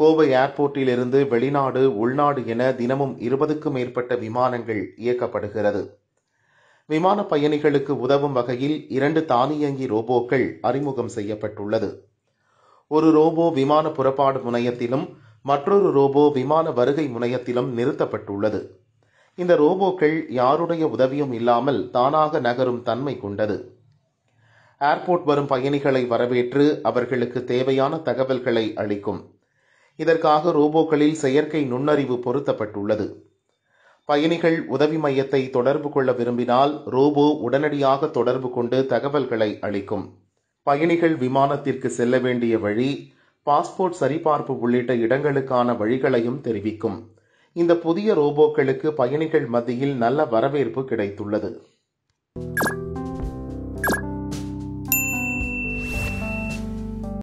கோவை ஏர்போர்ட்டிலிருந்து வெளிநாடு உள்நாடு என தினமும் இருபதுக்கும் மேற்பட்ட விமானங்கள் இயக்கப்படுகிறது விமான பயணிகளுக்கு உதவும் வகையில் இரண்டு தானியங்கி ரோபோக்கள் அறிமுகம் செய்யப்பட்டுள்ளது ஒரு ரோபோ விமான புறப்பாடு முனையத்திலும் மற்றொரு ரோபோ விமான வருகை முனையத்திலும் நிறுத்தப்பட்டுள்ளது இந்த ரோபோக்கள் யாருடைய உதவியும் இல்லாமல் தானாக நகரும் தன்மை கொண்டது ஏர்போர்ட் வரும் பயணிகளை வரவேற்று அவர்களுக்கு தேவையான தகவல்களை அளிக்கும் இதற்காக ரோபோக்களில் செயற்கை நுண்ணறிவு பொருத்தப்பட்டுள்ளது பயணிகள் உதவி மையத்தை தொடர்பு கொள்ள விரும்பினால் ரோபோ உடனடியாக தொடர்பு கொண்டு தகவல்களை அளிக்கும் பயணிகள் விமானத்திற்கு செல்ல வேண்டிய வழி பாஸ்போர்ட் சரிபார்ப்பு உள்ளிட்ட இடங்களுக்கான வழிகளையும் தெரிவிக்கும் இந்த புதிய ரோபோக்களுக்கு பயணிகள் மத்தியில் நல்ல வரவேற்பு கிடைத்துள்ளது